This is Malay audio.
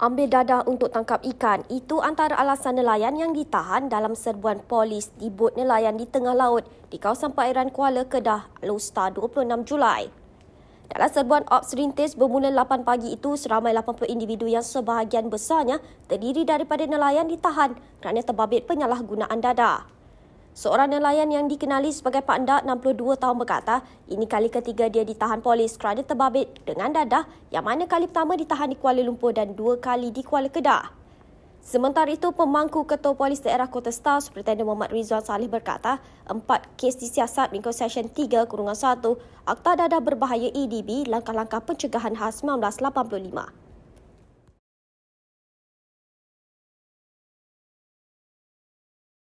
ambil dadah untuk tangkap ikan. Itu antara alasan nelayan yang ditahan dalam serbuan polis di bot nelayan di tengah laut di kawasan perairan Kuala Kedah, Lusta 26 Julai. Dalam serbuan Ops Rintis bermula 8 pagi itu, seramai 80 individu yang sebahagian besarnya terdiri daripada nelayan ditahan kerana terbabit penyalahgunaan dadah. Seorang nelayan yang dikenali sebagai Pak Endak 62 tahun berkata, ini kali ketiga dia ditahan polis kerana terbabit dengan dadah yang mana kali pertama ditahan di Kuala Lumpur dan dua kali di Kuala Kedah. Sementara itu, pemangku ketua polis daerah Kota Star, Superintendent Muhammad Rizwan Saleh berkata, empat kes disiasat lingkup Seksyen 3 Kurungan 1 Akta Dadah Berbahaya EDB langkah-langkah pencegahan khas 1985.